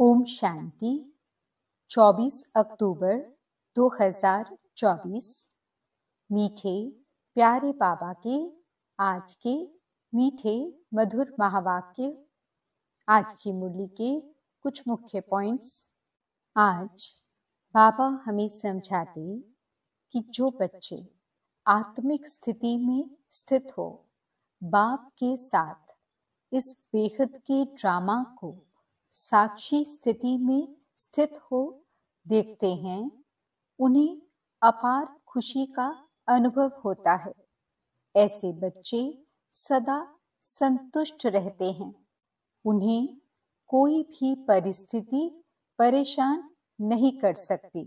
ओम शांति 24 अक्टूबर 2024 मीठे प्यारे बाबा के आज के मीठे मधुर महावाक्य आज की मुरली के कुछ मुख्य पॉइंट्स आज बाबा हमें समझाते कि जो बच्चे आत्मिक स्थिति में स्थित हो बाप के साथ इस बेहद के ड्रामा को साक्षी स्थिति में स्थित हो देखते हैं उन्हें अपार खुशी का अनुभव होता है ऐसे बच्चे सदा संतुष्ट रहते हैं उन्हें कोई भी परिस्थिति परेशान नहीं कर सकती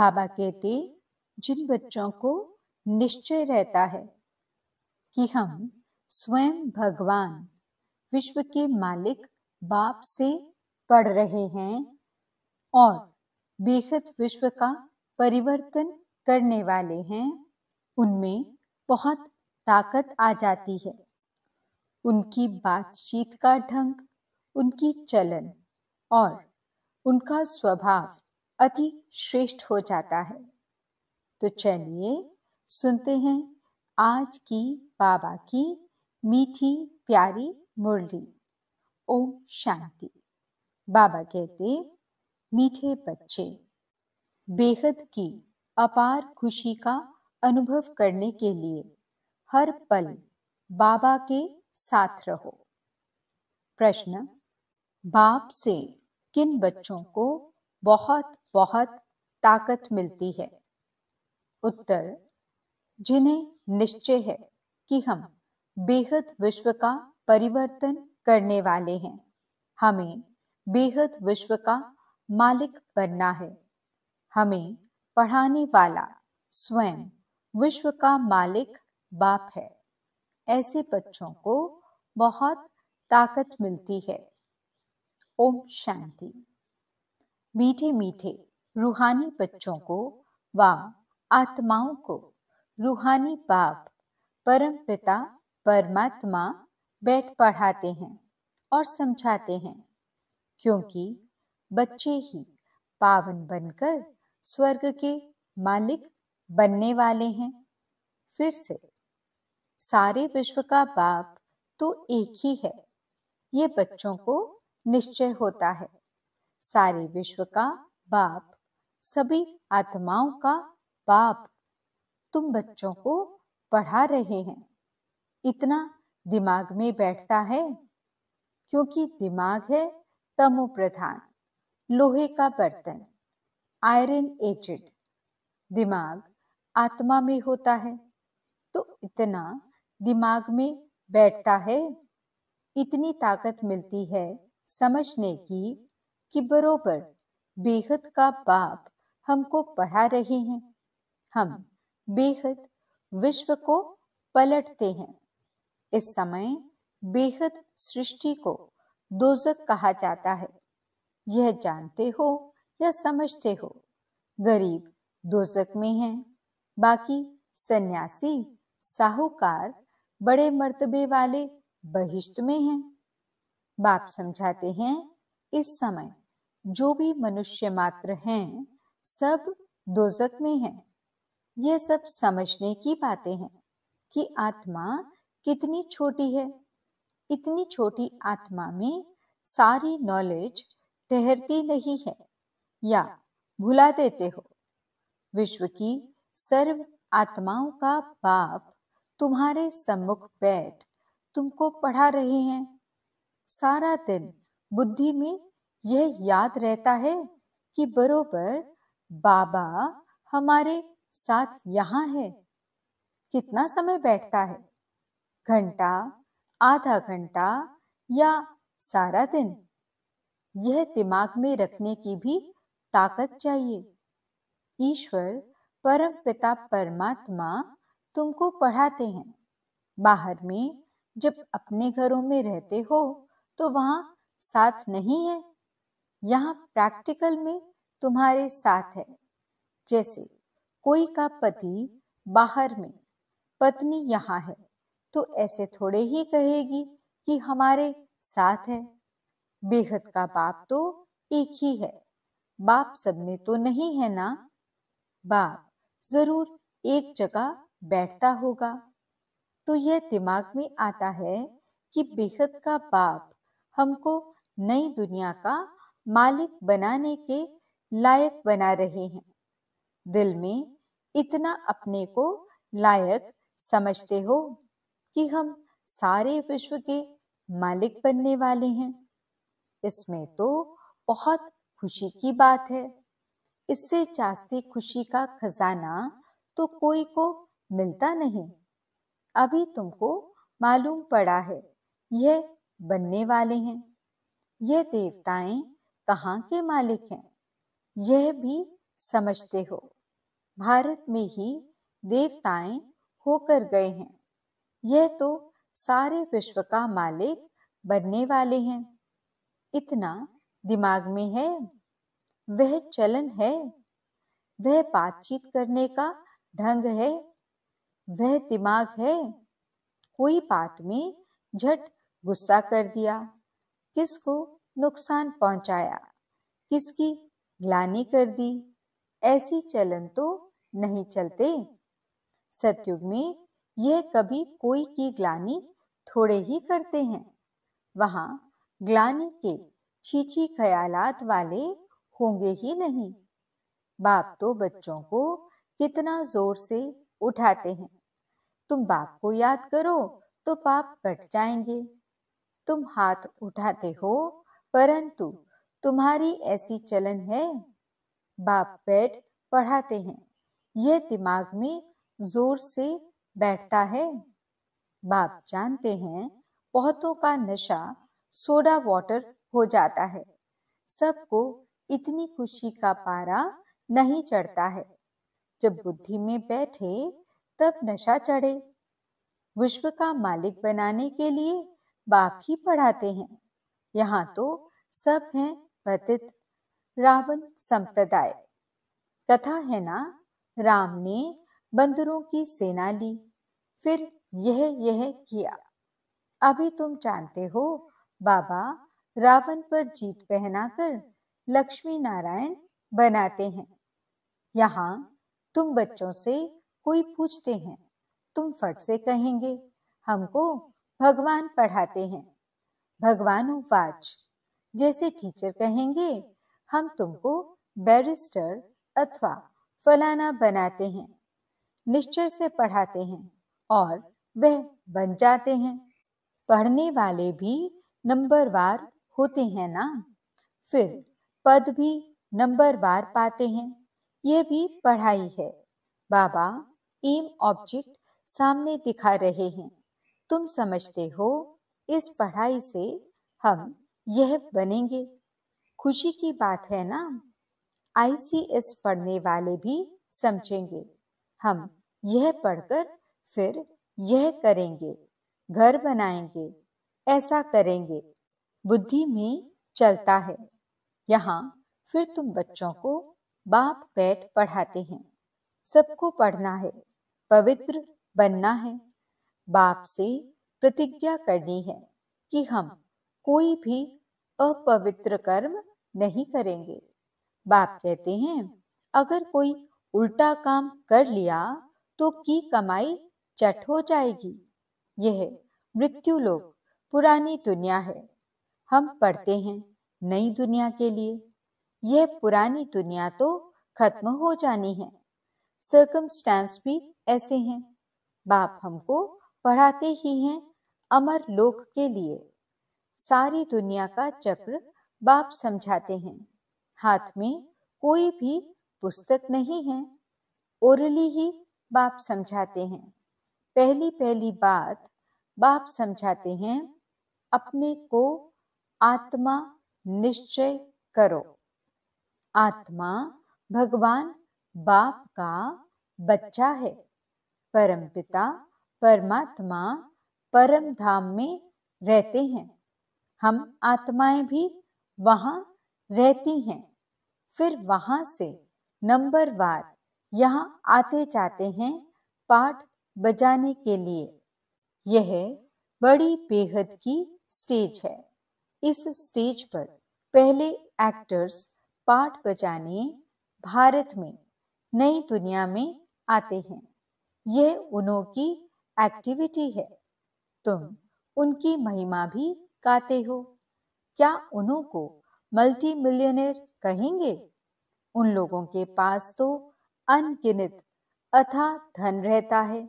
बाबा कहते जिन बच्चों को निश्चय रहता है कि हम स्वयं भगवान विश्व के मालिक बाप से पढ़ रहे हैं और बेहद विश्व का परिवर्तन करने वाले हैं उनमें बहुत ताकत आ जाती है उनकी बातचीत का ढंग उनकी चलन और उनका स्वभाव अति श्रेष्ठ हो जाता है तो चलिए सुनते हैं आज की बाबा की मीठी प्यारी मुरली ओम शांति बाबा कहते मीठे बच्चे बेहद की अपार खुशी का अनुभव करने के लिए हर पल बाबा के साथ रहो प्रश्न बाप से किन बच्चों को बहुत बहुत ताकत मिलती है उत्तर जिन्हें निश्चय है कि हम बेहद विश्व का परिवर्तन करने वाले हैं हमें बेहद विश्व का मालिक बनना है हमें पढ़ाने वाला स्वयं विश्व का मालिक बाप है ऐसे बच्चों को बहुत ताकत मिलती है ओम शांति मीठे मीठे रूहानी बच्चों को व आत्माओं को रूहानी बाप परम पिता परमात्मा बैठ पढ़ाते हैं और समझाते हैं क्योंकि बच्चे ही पावन बनकर स्वर्ग के मालिक बनने वाले हैं फिर से सारे विश्व का बाप तो एक ही है ये बच्चों को निश्चय होता है सारे विश्व का बाप सभी आत्माओं का बाप तुम बच्चों को पढ़ा रहे हैं इतना दिमाग में बैठता है क्योंकि दिमाग है तमो प्रधान लोहे का बर्तन आयरन एजेड दिमाग आत्मा में होता है तो इतना दिमाग में बैठता है इतनी ताकत मिलती है समझने की कि बरोबर बेहद का बाप हमको पढ़ा रहे हैं हम बेहद विश्व को पलटते हैं इस समय बेहद सृष्टि को दोजक कहा जाता है यह जानते हो या समझते हो गरीब दोजक में है बाकी सन्यासी साहूकार बड़े मर्तबे वाले बहिष्ट में हैं। बाप समझाते हैं इस समय जो भी मनुष्य मात्र हैं सब दोजक में हैं। यह सब समझने की बातें हैं कि आत्मा कितनी छोटी है इतनी छोटी आत्मा में सारी नॉलेज ठहरती नहीं है या भुला देते हो विश्व की सर्व आत्माओं का बाप तुम्हारे सम्मुख बैठ तुमको पढ़ा रहे हैं सारा दिन बुद्धि में यह याद रहता है कि बरोबर बाबा हमारे साथ यहाँ है कितना समय बैठता है घंटा आधा घंटा या सारा दिन यह दिमाग में रखने की भी ताकत चाहिए ईश्वर परम पिता परमात्मा तुमको पढ़ाते हैं बाहर में जब अपने घरों में रहते हो तो वहां साथ नहीं है यहाँ प्रैक्टिकल में तुम्हारे साथ है जैसे कोई का पति बाहर में पत्नी यहाँ है तो ऐसे थोड़े ही कहेगी कि हमारे साथ है बेहद का बाप तो एक ही है बाप सब में तो नहीं है ना बाप जरूर एक जगह बैठता होगा तो यह दिमाग में आता है कि बेहद का बाप हमको नई दुनिया का मालिक बनाने के लायक बना रहे हैं दिल में इतना अपने को लायक समझते हो कि हम सारे विश्व के मालिक बनने वाले हैं इसमें तो बहुत खुशी की बात है इससे चास्ती खुशी का खजाना तो कोई को मिलता नहीं अभी तुमको मालूम पड़ा है यह बनने वाले हैं यह देवताएं कहाँ के मालिक हैं यह भी समझते हो भारत में ही देवताएं होकर गए हैं यह तो सारे विश्व का मालिक बनने वाले हैं इतना दिमाग में है वह चलन है वह बातचीत करने का ढंग है वह दिमाग है कोई बात में झट गुस्सा कर दिया किसको नुकसान पहुंचाया किसकी ग्लानी कर दी ऐसी चलन तो नहीं चलते सतयुग में यह कभी कोई की ग्लानी थोड़े ही करते हैं वहां ग्लानी के छीछी ख्यालात वाले होंगे ही नहीं बाप तो बच्चों को कितना जोर से उठाते हैं तुम बाप को याद करो तो पाप कट जाएंगे तुम हाथ उठाते हो परंतु तुम्हारी ऐसी चलन है बाप बैठ पढ़ाते हैं यह दिमाग में जोर से बैठता है बाप जानते हैं बहुतों का नशा सोडा वाटर हो जाता है सबको इतनी खुशी का पारा नहीं चढ़ता है जब बुद्धि में बैठे तब नशा चढ़े विश्व का मालिक बनाने के लिए बाप ही पढ़ाते हैं यहाँ तो सब हैं पतित रावण संप्रदाय कथा है ना राम ने बंदरों की सेना ली फिर यह यह किया अभी तुम जानते हो बाबा रावण पर जीत पहनाकर लक्ष्मी नारायण बनाते हैं यहाँ तुम बच्चों से कोई पूछते हैं तुम फट से कहेंगे हमको भगवान पढ़ाते हैं भगवान उपाच जैसे टीचर कहेंगे हम तुमको बैरिस्टर अथवा फलाना बनाते हैं निश्चय से पढ़ाते हैं और वह बन जाते हैं पढ़ने वाले भी नंबरवार होते हैं ना फिर पद भी नंबरवार पाते हैं यह भी पढ़ाई है बाबा एम ऑब्जेक्ट सामने दिखा रहे हैं तुम समझते हो इस पढ़ाई से हम यह बनेंगे खुशी की बात है ना आईसीएस पढ़ने वाले भी समझेंगे हम यह पढ़कर फिर यह करेंगे घर बनाएंगे ऐसा करेंगे बुद्धि में चलता है यहाँ फिर तुम बच्चों को बाप बैठ पढ़ाते हैं सबको पढ़ना है पवित्र बनना है बाप से प्रतिज्ञा करनी है कि हम कोई भी अपवित्र कर्म नहीं करेंगे बाप कहते हैं अगर कोई उल्टा काम कर लिया तो की कमाई चट हो जाएगी यह मृत्यु लोक पुरानी दुनिया है हम पढ़ते हैं नई दुनिया के लिए यह पुरानी दुनिया तो खत्म हो जानी है सर्कमस्टांस भी ऐसे हैं बाप हमको पढ़ाते ही हैं अमर लोक के लिए सारी दुनिया का चक्र बाप समझाते हैं हाथ में कोई भी पुस्तक नहीं है ओरली ही बाप समझाते हैं पहली पहली बात बाप समझाते हैं अपने को आत्मा निश्चय करो आत्मा भगवान बाप का बच्चा है परमपिता परमात्मा परम धाम में रहते हैं हम आत्माएं भी वहां रहती हैं फिर वहां से नंबर वार यहाँ आते जाते हैं पाठ बजाने के लिए यह बड़ी बेहद की स्टेज है इस स्टेज पर पहले एक्टर्स पाठ बजाने भारत में नई दुनिया में आते हैं यह उन्हों की एक्टिविटी है तुम उनकी महिमा भी गाते हो क्या उन्हों को मल्टी मिलियनर कहेंगे उन लोगों के पास तो अनगिनित अथा धन रहता है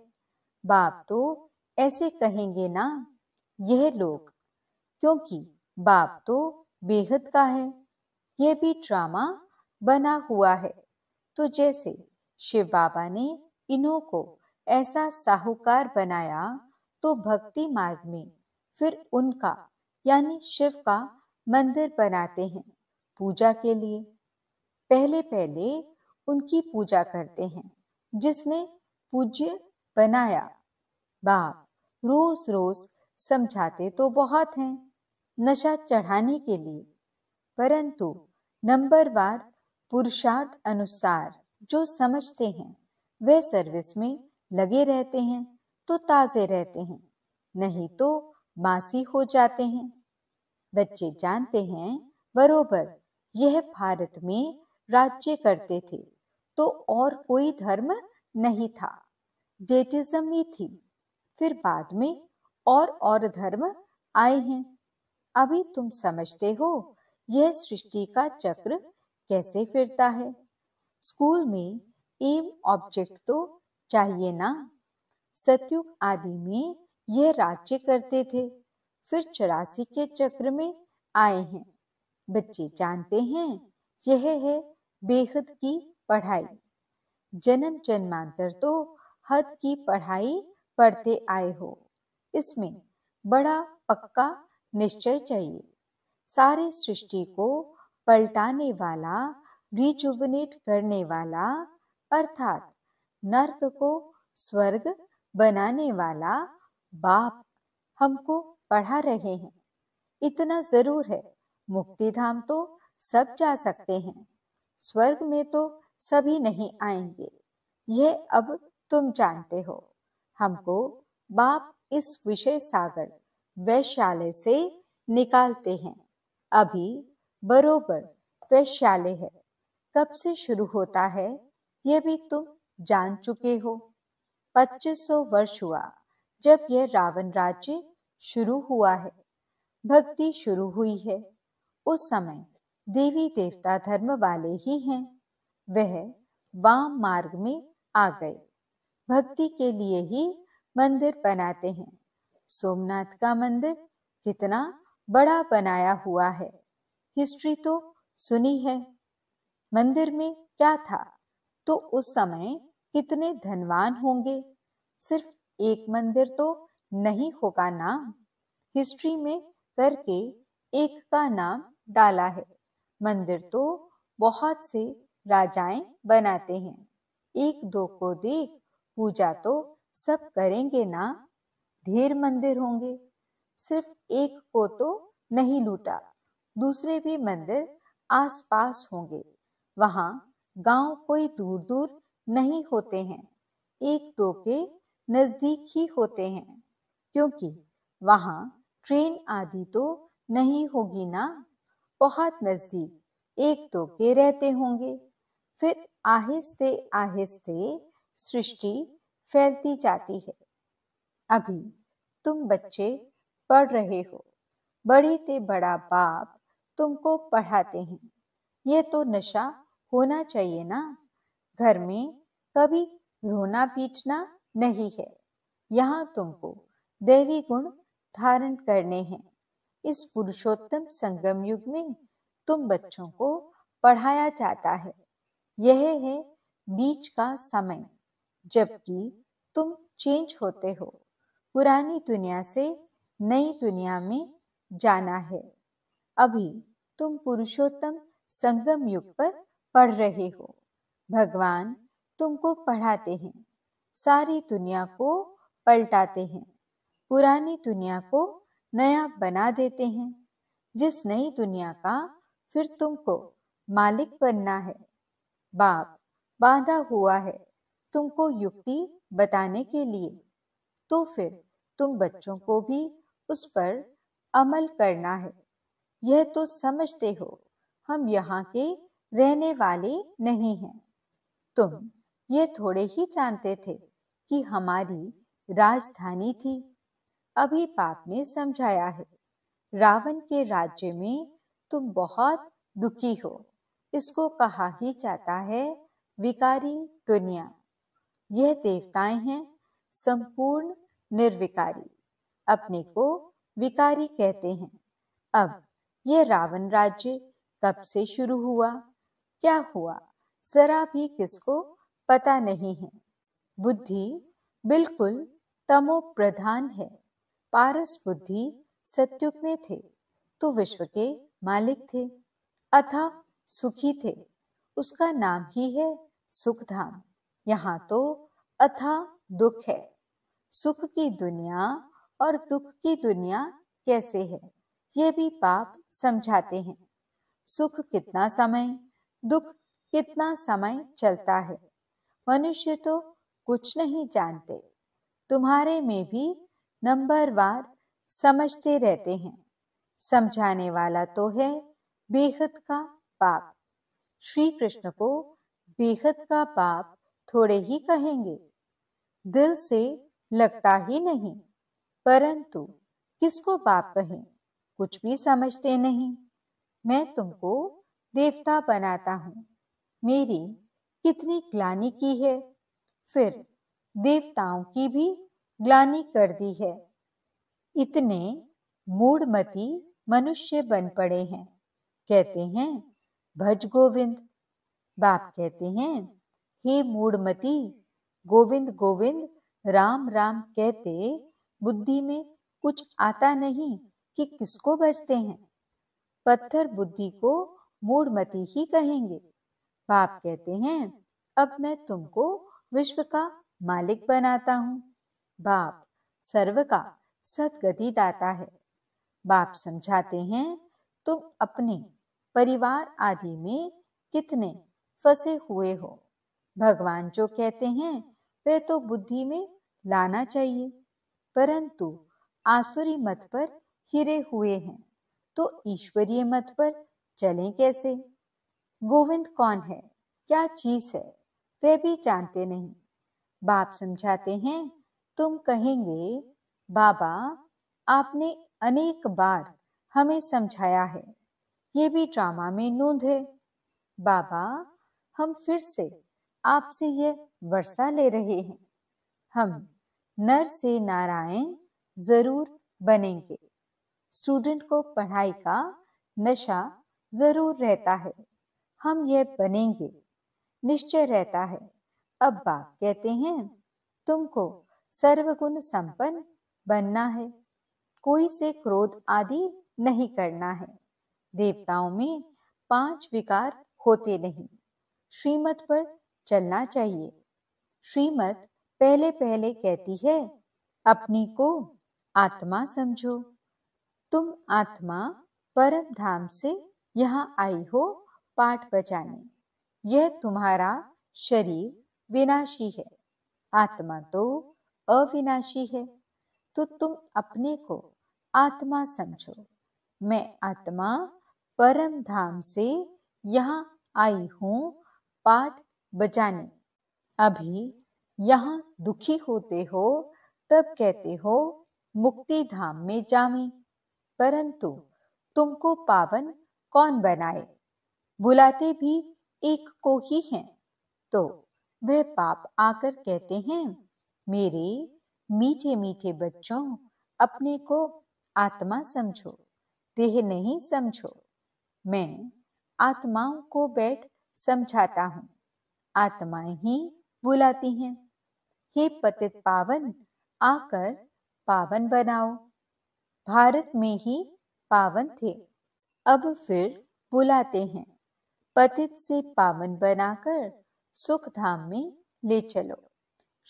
बाप तो ऐसे कहेंगे ना यह लोग क्योंकि बाप तो बेहद का है यह भी ड्रामा बना हुआ है तो जैसे शिव बाबा ने इन्हों को ऐसा साहूकार बनाया तो भक्ति मार्ग में फिर उनका यानी शिव का मंदिर बनाते हैं पूजा के लिए पहले पहले उनकी पूजा करते हैं जिसने पूज्य बनाया बाप रोज रोज समझाते तो बहुत हैं नशा चढ़ाने के लिए परंतु नंबरवार पुरुषार्थ अनुसार जो समझते हैं वे सर्विस में लगे रहते हैं तो ताजे रहते हैं नहीं तो बासी हो जाते हैं बच्चे जानते हैं बरोबर यह भारत में राज्य करते थे तो और कोई धर्म नहीं था डेटिज्म ही थी फिर बाद में और और धर्म आए हैं अभी तुम समझते हो यह सृष्टि का चक्र कैसे फिरता है स्कूल में एम ऑब्जेक्ट तो चाहिए ना सतयुग आदि में यह राज्य करते थे फिर चौरासी के चक्र में आए हैं बच्चे जानते हैं यह है बेहद की पढ़ाई जन्म जन्मांतर तो हद की पढ़ाई पढ़ते आए हो इसमें बड़ा पक्का निश्चय चाहिए सारे सृष्टि को पलटाने वाला रिजुवनेट करने वाला अर्थात नर्क को स्वर्ग बनाने वाला बाप हमको पढ़ा रहे हैं इतना जरूर है मुक्ति धाम तो सब जा सकते हैं स्वर्ग में तो सभी नहीं आएंगे यह अब तुम जानते हो हमको बाप इस विषय सागर वैश्यालय से निकालते हैं अभी बरोबर वैश्यालय है कब से शुरू होता है यह भी तुम जान चुके हो 2500 वर्ष हुआ जब यह रावण राज्य शुरू हुआ है भक्ति शुरू हुई है उस समय देवी देवता धर्म वाले ही हैं वह वाम मार्ग में आ गए भक्ति के लिए ही मंदिर बनाते हैं सोमनाथ का मंदिर कितना बड़ा बनाया हुआ है हिस्ट्री तो सुनी है मंदिर में क्या था तो उस समय कितने धनवान होंगे सिर्फ एक मंदिर तो नहीं होगा ना हिस्ट्री में करके एक का नाम डाला है मंदिर तो बहुत से राजाएं बनाते हैं एक दो को देख पूजा तो सब करेंगे ना ढेर मंदिर होंगे सिर्फ एक को तो नहीं लूटा दूसरे भी मंदिर आसपास होंगे वहाँ गांव कोई दूर दूर नहीं होते हैं एक दो के नज़दीक ही होते हैं क्योंकि वहाँ ट्रेन आदि तो नहीं होगी ना बहुत नजदीक एक दो तो के रहते होंगे फिर आहिस्ते आहिस्ते सृष्टि फैलती जाती है अभी तुम बच्चे पढ़ रहे हो बड़ी ते बड़ा बाप तुमको पढ़ाते हैं ये तो नशा होना चाहिए ना घर में कभी रोना पीटना नहीं है यहाँ तुमको देवी गुण धारण करने हैं इस पुरुषोत्तम संगम युग में तुम बच्चों को पढ़ाया जाता है यह है बीच का समय जबकि तुम चेंज होते हो पुरानी दुनिया से नई दुनिया में जाना है अभी तुम पुरुषोत्तम संगम युग पर पढ़ रहे हो भगवान तुमको पढ़ाते हैं सारी दुनिया को पलटाते हैं पुरानी दुनिया को नया बना देते हैं जिस नई दुनिया का फिर तुमको मालिक बनना है बाप बांधा हुआ है तुमको युक्ति बताने के लिए तो फिर तुम बच्चों को भी उस पर अमल करना है यह तो समझते हो हम यहाँ के रहने वाले नहीं हैं तुम यह थोड़े ही जानते थे कि हमारी राजधानी थी अभी पाप ने समझाया है रावण के राज्य में तुम बहुत दुखी हो इसको कहा ही जाता है विकारी दुनिया यह देवताएं हैं संपूर्ण निर्विकारी अपने को विकारी कहते हैं अब यह रावण राज्य कब से शुरू हुआ क्या हुआ जरा भी किसको पता नहीं है बुद्धि बिल्कुल तमो प्रधान है पारस बुद्धि सत्युग में थे तो विश्व के मालिक थे अथा सुखी थे उसका नाम ही है सुखधाम यहाँ तो अथा दुख है सुख की दुनिया और दुख की दुनिया कैसे है ये भी पाप समझाते हैं सुख कितना समय दुख कितना समय चलता है मनुष्य तो कुछ नहीं जानते तुम्हारे में भी नंबर वार समझते रहते हैं समझाने वाला तो है बेहद का पाप श्री कृष्ण को बेहद का पाप थोड़े ही कहेंगे दिल से लगता ही नहीं परंतु किसको पाप कहें कुछ भी समझते नहीं मैं तुमको देवता बनाता हूँ मेरी कितनी ग्लानी की है फिर देवताओं की भी ग्लानी कर दी है इतने मूडमती मनुष्य बन पड़े हैं कहते हैं भज गोविंद बाप कहते हैं हे मूढ़मती गोविंद गोविंद राम राम कहते बुद्धि में कुछ आता नहीं कि किसको बजते हैं पत्थर बुद्धि को मूडमती ही कहेंगे बाप कहते हैं अब मैं तुमको विश्व का मालिक बनाता हूँ बाप सर्व का सदगति दाता है बाप समझाते हैं तुम अपने परिवार आदि में कितने फंसे हुए हो भगवान जो कहते हैं वह तो बुद्धि में लाना चाहिए परंतु आसुरी मत पर हिरे हुए हैं तो ईश्वरीय मत पर चलें कैसे गोविंद कौन है क्या चीज है वह भी जानते नहीं बाप समझाते हैं तुम कहेंगे बाबा आपने अनेक बार हमें समझाया है ये भी ड्रामा में नूंद है बाबा हम फिर से आपसे यह वर्षा ले रहे हैं हम नर से नारायण जरूर बनेंगे स्टूडेंट को पढ़ाई का नशा जरूर रहता है हम यह बनेंगे निश्चय रहता है अब बाप कहते हैं तुमको सर्वगुण संपन्न बनना है कोई से क्रोध आदि नहीं करना है देवताओं में पांच विकार होते नहीं श्रीमत पर चलना चाहिए श्रीमत पहले पहले कहती है अपनी को आत्मा समझो तुम आत्मा परम धाम से यहाँ आई हो पाठ बचाने यह तुम्हारा शरीर विनाशी है आत्मा तो अविनाशी है तो तुम अपने को आत्मा समझो मैं आत्मा परम धाम से यहाँ आई हूँ पाठ बजाने अभी यहाँ दुखी होते हो तब कहते हो मुक्ति धाम में जावे परंतु तुमको पावन कौन बनाए बुलाते भी एक को ही हैं तो वह पाप आकर कहते हैं मेरे मीठे मीठे बच्चों अपने को आत्मा समझो देह नहीं समझो मैं आत्माओं को बैठ समझाता हूँ आत्माएं ही बुलाती हैं हे पतित पावन आकर पावन बनाओ भारत में ही पावन थे अब फिर बुलाते हैं पतित से पावन बनाकर सुख धाम में ले चलो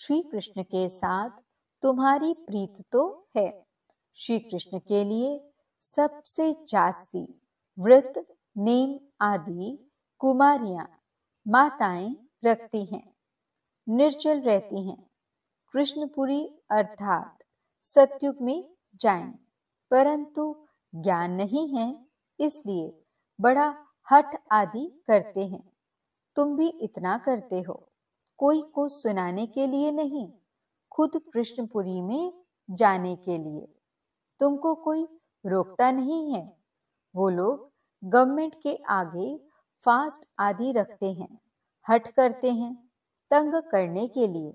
श्री कृष्ण के साथ तुम्हारी प्रीत तो है श्री कृष्ण के लिए सबसे जास्ती व्रत नेम आदि कुमारियां माताएं रखती हैं निर्जल रहती हैं कृष्णपुरी अर्थात सत्युग में जाएं परंतु ज्ञान नहीं है इसलिए बड़ा हठ आदि करते हैं तुम भी इतना करते हो कोई को सुनाने के लिए नहीं खुद कृष्णपुरी में जाने के लिए तुमको कोई रोकता नहीं है वो लोग गवर्नमेंट के आगे फास्ट आदि रखते हैं हट करते हैं तंग करने के लिए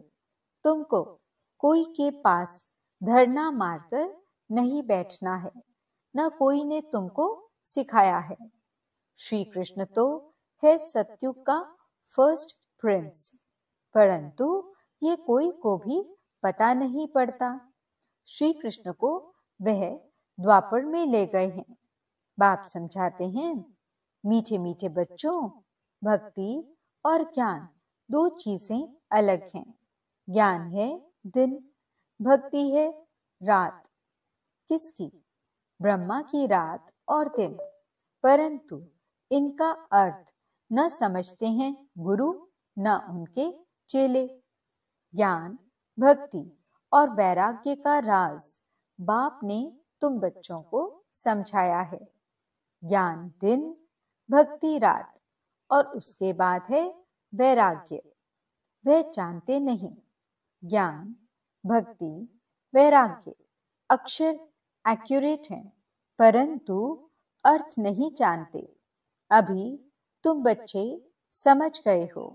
तुमको कोई के पास धरना मारकर नहीं बैठना है न कोई ने तुमको सिखाया है श्री कृष्ण तो है सत्युग का फर्स्ट प्रिंस परंतु ये कोई को भी पता नहीं पड़ता श्री कृष्ण को वह द्वापर में ले गए हैं बाप समझाते हैं मीठे मीठे बच्चों भक्ति और ज्ञान दो चीजें अलग हैं ज्ञान है दिन भक्ति है रात किसकी ब्रह्मा की रात और दिन परंतु इनका अर्थ न समझते हैं गुरु न उनके चेले ज्ञान भक्ति और वैराग्य का राज बाप ने तुम बच्चों को समझाया है ज्ञान दिन भक्ति रात और उसके बाद है वैराग्य वह जानते नहीं ज्ञान भक्ति वैराग्य अक्षर एक्यूरेट हैं परंतु अर्थ नहीं जानते अभी तुम बच्चे समझ गए हो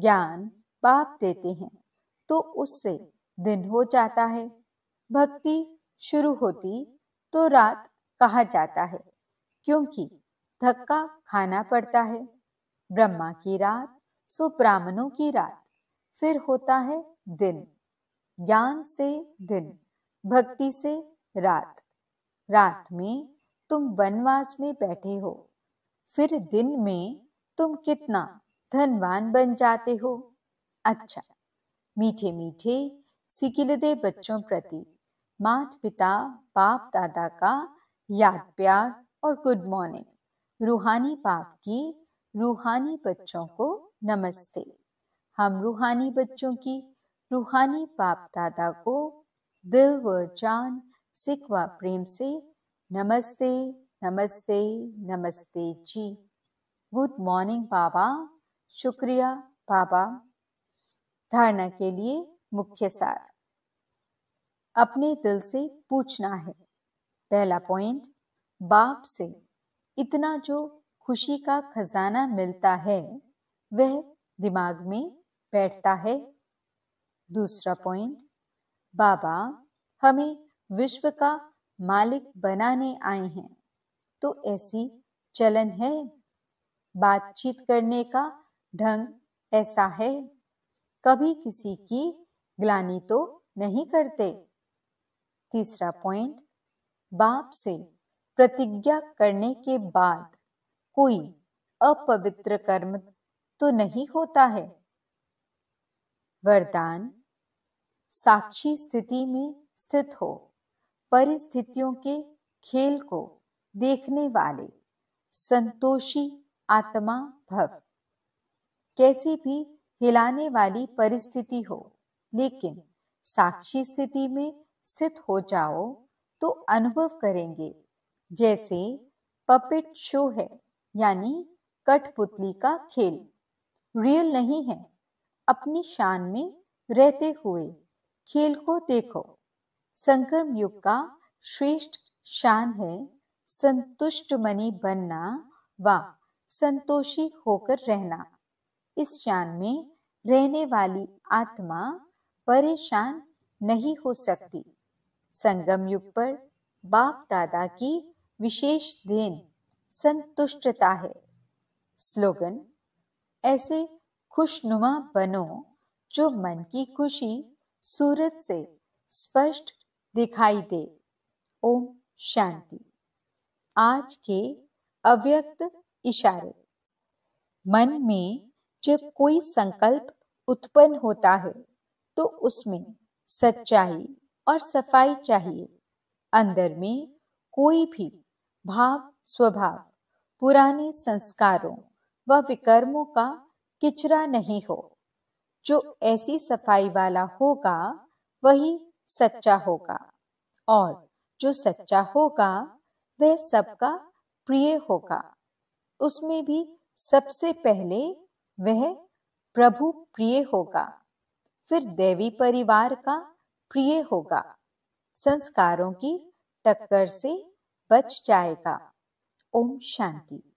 ज्ञान पाप देते हैं तो उससे दिन हो जाता है भक्ति शुरू होती तो रात कहा जाता है क्योंकि धक्का खाना पड़ता है ब्रह्मा की रात सो की रात फिर होता है दिन ज्ञान से दिन भक्ति से रात रात में तुम वनवास में बैठे हो फिर दिन में तुम कितना धनवान बन जाते हो अच्छा मीठे मीठे सिकिलदे बच्चों प्रति मात पिता बाप दादा का याद प्यार और गुड मॉर्निंग रूहानी बाप की रूहानी बच्चों को नमस्ते हम रूहानी बच्चों की रूहानी बाप दादा को दिल व जान सिख व प्रेम से नमस्ते नमस्ते नमस्ते जी गुड मॉर्निंग बाबा शुक्रिया बाबा धारणा के लिए मुख्य सार अपने दिल से पूछना है पहला पॉइंट बाप से इतना जो खुशी का खजाना मिलता है वह दिमाग में बैठता है दूसरा पॉइंट बाबा हमें विश्व का मालिक बनाने आए हैं तो ऐसी चलन है बातचीत करने का ढंग ऐसा है कभी किसी की ग्लानी तो नहीं करते तीसरा पॉइंट बाप से प्रतिज्ञा करने के बाद कोई अपवित्र कर्म तो नहीं होता है वरदान साक्षी स्थिति में स्थित हो परिस्थितियों के खेल को देखने वाले संतोषी आत्मा भव कैसी भी हिलाने वाली परिस्थिति हो लेकिन साक्षी स्थिति में स्थित हो जाओ तो अनुभव करेंगे जैसे पपेट शो है यानी कठपुतली का खेल रियल नहीं है अपनी शान में रहते हुए खेल को देखो संगम युग का श्रेष्ठ शान है संतुष्ट मनी बनना व संतोषी होकर रहना इस जान में रहने वाली आत्मा परेशान नहीं हो सकती संगम युग पर बाप दादा की विशेष देन संतुष्टता है स्लोगन ऐसे खुशनुमा बनो जो मन की खुशी सूरत से स्पष्ट दिखाई दे ओम शांति आज के अव्यक्त इशारे मन में जब कोई संकल्प उत्पन्न होता है तो उसमें सच्चाई और सफाई चाहिए अंदर में कोई भी भाव स्वभाव पुराने संस्कारों व विकर्मों का किचरा नहीं हो जो ऐसी सफाई वाला होगा वही सच्चा होगा और जो सच्चा होगा वह सबका प्रिय होगा उसमें भी सबसे पहले वह प्रभु प्रिय होगा फिर देवी परिवार का प्रिय होगा संस्कारों की टक्कर से बच जाएगा ओम शांति